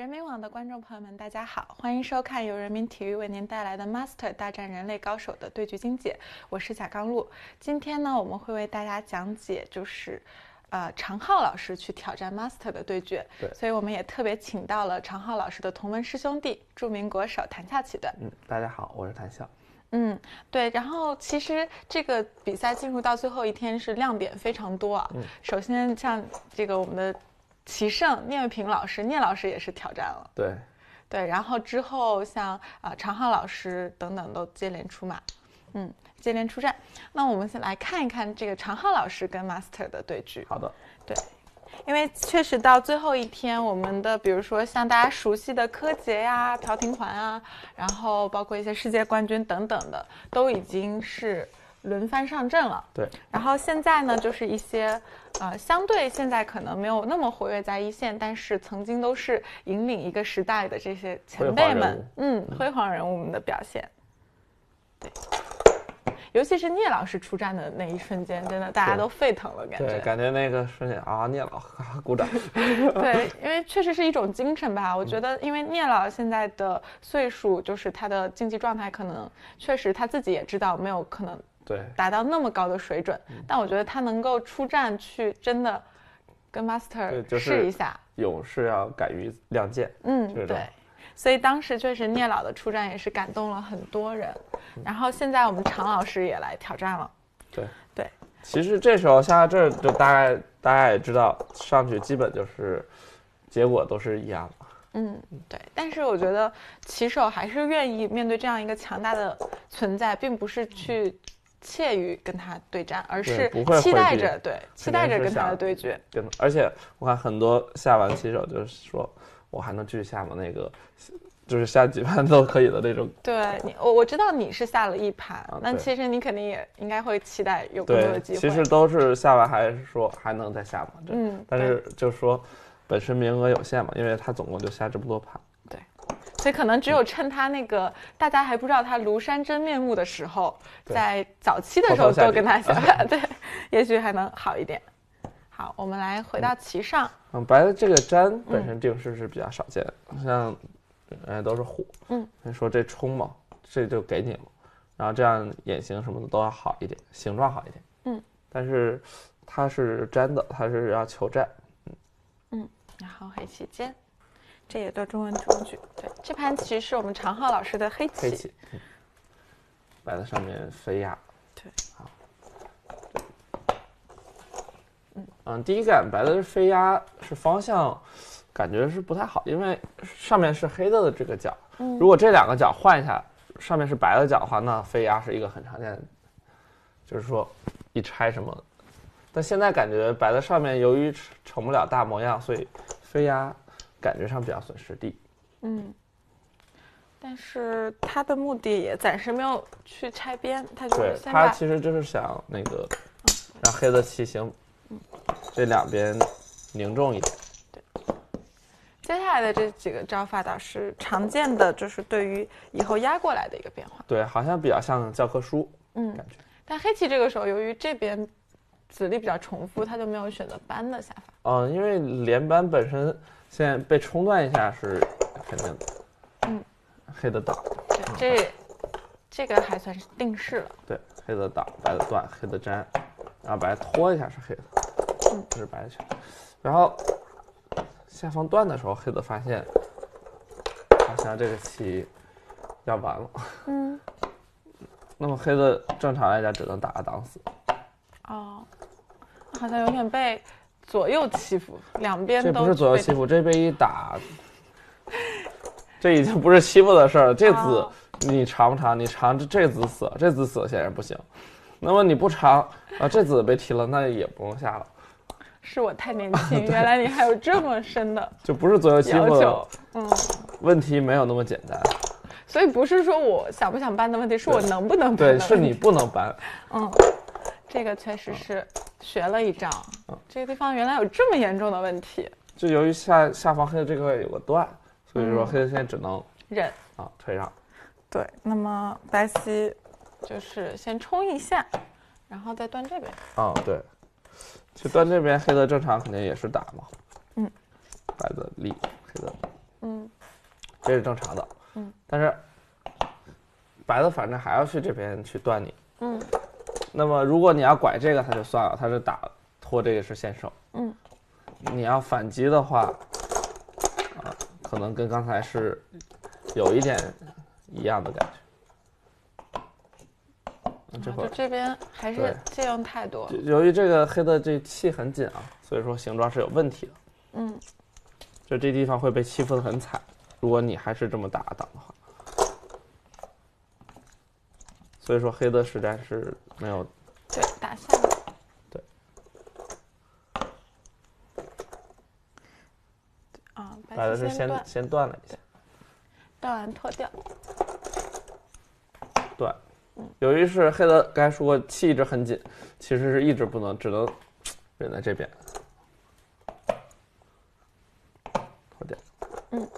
人民网的观众朋友们，大家好，欢迎收看由人民体育为您带来的 Master 大战人类高手的对局精解，我是贾刚露。今天呢，我们会为大家讲解就是，呃，常浩老师去挑战 Master 的对决。对，所以我们也特别请到了常浩老师的同门师兄弟，著名国手谭笑起的。嗯，大家好，我是谭笑。嗯，对，然后其实这个比赛进入到最后一天是亮点非常多啊。嗯，首先像这个我们的。齐胜、聂卫平老师，聂老师也是挑战了。对，对，然后之后像啊常浩老师等等都接连出马，嗯，接连出战。那我们先来看一看这个常浩老师跟 Master 的对局。好的。对，因为确实到最后一天，我们的比如说像大家熟悉的柯洁呀、朴廷桓啊，然后包括一些世界冠军等等的，都已经是。轮番上阵了，对。然后现在呢，就是一些，呃，相对现在可能没有那么活跃在一线，但是曾经都是引领一个时代的这些前辈们，嗯，辉煌人物们的表现。对，尤其是聂老师出战的那一瞬间，真的大家都沸腾了，感觉。感觉那个瞬间啊，聂老，哈哈鼓掌。对，因为确实是一种精神吧。我觉得，因为聂老现在的岁数，就是他的竞技状态，可能确实他自己也知道，没有可能。对，达到那么高的水准，但我觉得他能够出战去，真的跟 master 试一下，勇士要敢于亮剑。嗯，对。所以当时确实聂老的出战也是感动了很多人。然后现在我们常老师也来挑战了。对对。其实这时候像这儿，就大概大家也知道，上去基本就是结果都是一样的。嗯，对。但是我觉得棋手还是愿意面对这样一个强大的存在，并不是去。怯于跟他对战，而是期待着对，期待着跟他的对决。对，而且我看很多下完棋手就是说，我还能继续下吗？那个，就是下几盘都可以的那种。对你，我我知道你是下了一盘，但其实你肯定也应该会期待有更多的机会。其实都是下完还是说还能再下吗？嗯，但是就是说，本身名额有限嘛，因为他总共就下这么多盘。所以可能只有趁他那个大家还不知道他庐山真面目的时候，在早期的时候多跟他讲，对，也许还能好一点。好，我们来回到棋上。嗯，白的这个粘本身定式是比较少见，像，人家都是虎，嗯，你说这冲嘛，这就给你了，然后这样眼型什么的都要好一点，形状好一点，嗯，但是它是粘的，它是要求粘，嗯，嗯，然后黑棋尖。这也叫中文中局。对，这盘棋是我们常浩老师的黑棋。黑棋，白的上面飞压。对，好。嗯第一个白的飞压是方向，感觉是不太好，因为上面是黑的的这个角。嗯。如果这两个角换一下，上面是白的角的话，那飞压是一个很常见，就是说一拆什么。但现在感觉白的上面由于成不了大模样，所以飞压。感觉上比较损失低，嗯，但是他的目的也暂时没有去拆边，他就是他其实就是想那个让黑的棋形，这两边凝重一点。对，接下来的这几个招法倒是常见的，就是对于以后压过来的一个变化。对，好像比较像教科书，嗯，感觉。但黑棋这个时候由于这边子力比较重复，他就没有选择搬的下法。嗯，因为连扳本身。在被冲断一下是肯定的，嗯，黑的挡，这这个还算是定式了。对，黑的挡，白的断，黑的粘，然后白拖一下是黑的，这是白的。然后下放断的时候，黑的发现好像这个棋要完了，嗯。那么黑的正常来讲只能打个挡死。哦，好像有点被。左右欺负，两边都不是左右欺负。这边一打，这已经不是欺负的事儿了。这子你尝不尝？你尝这这子死，这子死显然不行。那么你不尝啊，这子被踢了，那也不用下了。是我太年轻，原来你还有这么深的。就不是左右欺负，嗯，问题没有那么简单。所以不是说我想不想搬的问题，是我能不能搬？对，是你不能搬。嗯。这个确实是学了一招。这个地方原来有这么严重的问题，就由于下下方黑的这块有个断，所以说黑的现在只能忍啊，退让。对，那么白棋就是先冲一下，然后再断这边。啊，对，就断这边黑的正常肯定也是打嘛。嗯，白的立，黑的，嗯，这是正常的。嗯，但是白的反正还要去这边去断你。嗯。那么，如果你要拐这个，他就算了，他是打拖这个是先手。嗯，你要反击的话，啊，可能跟刚才是有一点一样的感觉。这会儿这边还是这样太多。由于这个黑的这气很紧啊，所以说形状是有问题的。嗯，就这地方会被欺负的很惨。如果你还是这么打挡的话。所以说黑的实战是没有对打下，对啊，白的是先先断了一下，断完脱掉，断，由于是黑的，该说气一直很紧，其实是一直不能，只能忍在这边脱掉，嗯，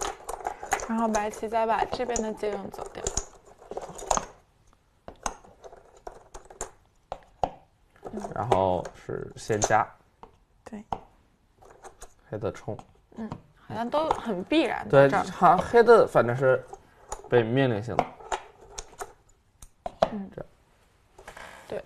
然后白棋再把这边的借用走掉。然后是先加，对，黑的冲，嗯，好像都很必然。对，好像黑的反正是被命令性的，嗯，这样，对，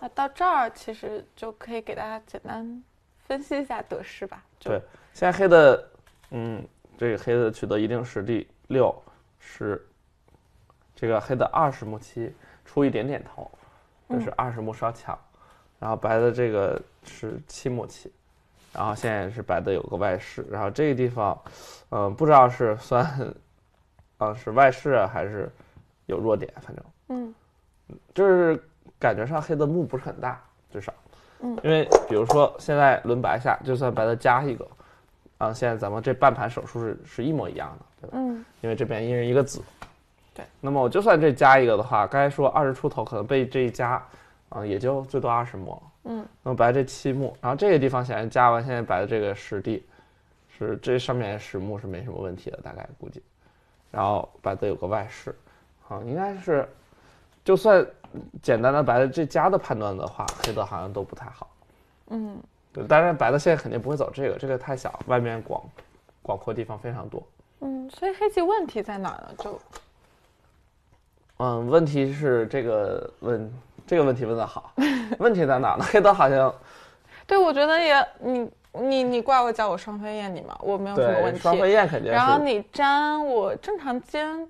那到这儿其实就可以给大家简单分析一下得失吧。对，现在黑的，嗯，这个黑的取得一定实地，六是这个黑的二十目七出一点点头，这是二十目稍强。然后白的这个是七目棋，然后现在也是白的有个外室，然后这个地方，嗯，不知道是算，啊是外室还是有弱点，反正，嗯，就是感觉上黑的目不是很大，至少，嗯，因为比如说现在轮白下，就算白的加一个，啊，现在咱们这半盘手数是是一模一样的，对吧？嗯，因为这边一人一个子，对，那么我就算这加一个的话，刚才说二十出头可能被这一加。啊，也就最多二十目，嗯，那么白的这七目，然后这个地方显然加完，现在白的这个实地，是这上面十目是没什么问题的，大概估计，然后白的有个外势，好，应该是，就算简单的白的这家的判断的话，黑的好像都不太好，嗯，对，但是白的现在肯定不会走这个，这个太小，外面广，广阔地方非常多，嗯，所以黑棋问题在哪呢？就，嗯，问题是这个问。这个问题问的好，问题在哪呢？黑 都好像，对我觉得也你你你怪我叫我双飞燕你吗？我没有什么问题。双飞燕肯定。然后你粘我正常尖，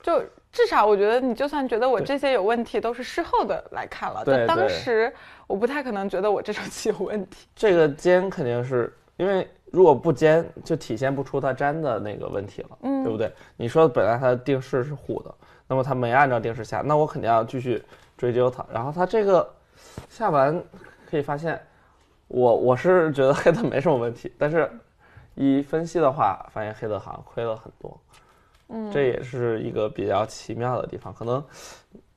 就至少我觉得你就算觉得我这些有问题，都是事后的来看了。对，当时我不太可能觉得我这手棋有问题。这个尖肯定是因为如果不尖，就体现不出它粘的那个问题了，嗯，对不对？你说本来它的定式是虎的，那么它没按照定式下，那我肯定要继续。追究他，然后他这个下完可以发现，我我是觉得黑的没什么问题，但是一分析的话，发现黑的好像亏了很多，嗯，这也是一个比较奇妙的地方，可能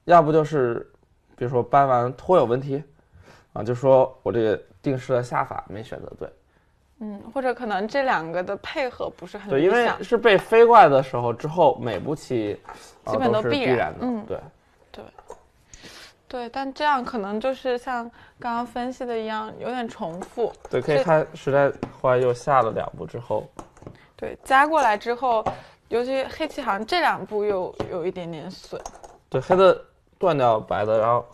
要不就是比如说搬完拖有问题啊，就说我这个定式的下法没选择对，嗯，或者可能这两个的配合不是很理想，是被飞怪的时候之后每步棋基本都是必然的，对。对，但这样可能就是像刚刚分析的一样，有点重复。对，可以看时代后来又下了两步之后，对，加过来之后，尤其黑棋好像这两步又有一点点损。对，黑的断掉白的，然后，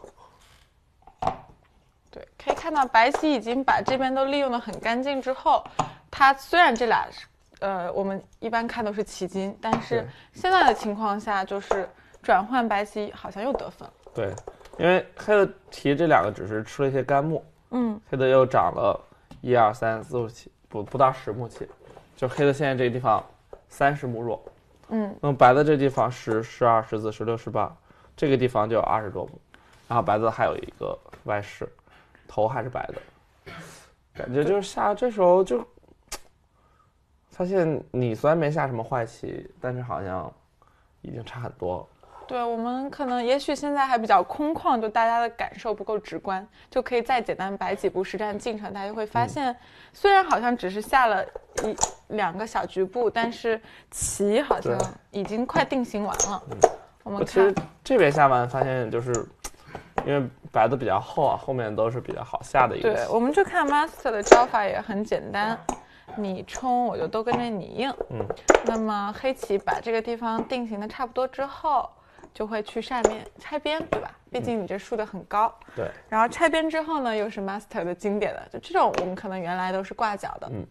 对，可以看到白棋已经把这边都利用的很干净之后，它虽然这俩是，呃，我们一般看都是棋筋，但是现在的情况下就是转换，白棋好像又得分了。对。因为黑的提这两个只是吃了一些干木，嗯，黑的又长了一二三四五七，不不到十木七，就黑的现在这个地方三十木弱，嗯，那么白的这地方十十二十四十六十八，这个地方就有二十多木，然后白的还有一个外室，头还是白的，感觉就是下这时候就发现你虽然没下什么坏棋，但是好像已经差很多了。对我们可能也许现在还比较空旷，就大家的感受不够直观，就可以再简单摆几步实战进程，大家会发现，虽然好像只是下了一两个小局部，但是棋好像已经快定型完了。我们其实这边下完发现，就是因为白的比较厚啊，后面都是比较好下的一个。对，我们就看 master 的招法也很简单，你冲我就都跟着你应。嗯，那么黑棋把这个地方定型的差不多之后。就会去上面拆边，对吧？毕竟你这竖的很高。对。然后拆边之后呢，又是 master 的经典的，就这种，我们可能原来都是挂角的。嗯。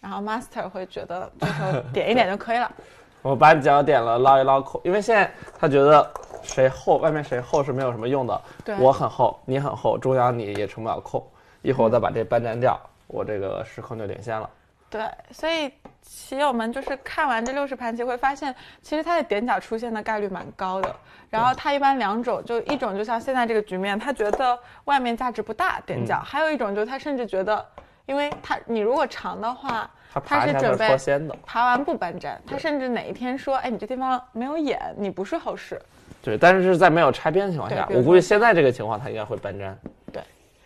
然后 master 会觉得，就是点一点就可以了。我你脚点了，捞一捞空，因为现在他觉得谁厚，外面谁厚是没有什么用的。对。我很厚，你很厚，中央你也成不了空。一会儿我再把这半粘掉，我这个时空就领先了。对，所以棋友们就是看完这六十盘棋会发现，其实他的点角出现的概率蛮高的。然后他一般两种，就一种就像现在这个局面，他觉得外面价值不大，点角；还有一种就是他甚至觉得，因为他你如果长的话，他是准备先的，爬完不搬粘。他甚至哪一天说，哎，你这地方没有眼，你不是后势。对，但是在没有拆边的情况下，我估计现在这个情况他应该会搬粘。对，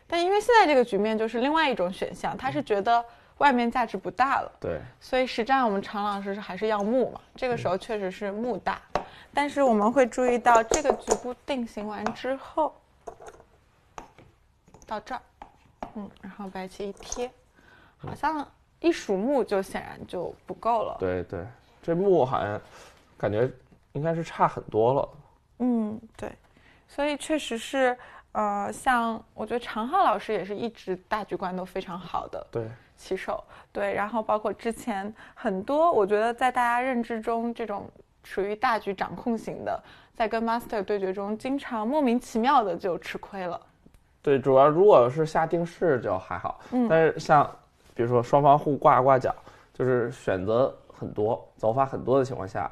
但因为现在这个局面就是另外一种选项，他是觉得。外面价值不大了，对，所以实战我们常老师是还是要木嘛，这个时候确实是木大，但是我们会注意到这个局部定型完之后，到这儿，嗯，然后白棋一贴，好像一数木就显然就不够了，对对，这木好像感觉应该是差很多了，嗯对，所以确实是。呃，像我觉得常浩老师也是一直大局观都非常好的棋手，对。然后包括之前很多，我觉得在大家认知中，这种属于大局掌控型的，在跟 Master 对决中，经常莫名其妙的就吃亏了。对，主要如果是下定式就还好，但是像比如说双方互挂挂角，就是选择很多走法很多的情况下，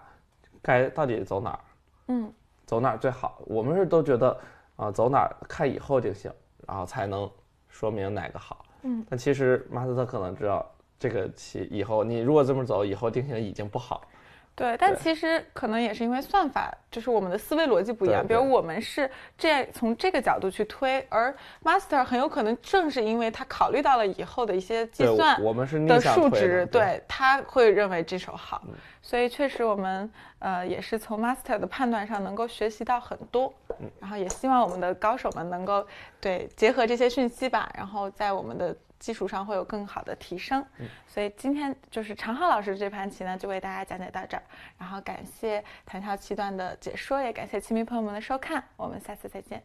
该到底走哪儿？嗯，走哪最好？我们是都觉得。啊，走哪看以后定性，然后才能说明哪个好。嗯，但其实 master 可能知道这个棋以后，你如果这么走，以后定型已经不好。对，但其实可能也是因为算法，就是我们的思维逻辑不一样。比如我们是这从这个角度去推，而 master 很有可能正是因为他考虑到了以后的一些计算我们是的数值，对他会认为这手好。所以确实，我们呃也是从 master 的判断上能够学习到很多。然后也希望我们的高手们能够对结合这些讯息吧，然后在我们的基础上会有更好的提升。所以今天就是常浩老师这盘棋呢，就为大家讲解到这儿。然后感谢谈笑七段的解说，也感谢亲密朋友们的收看，我们下次再见。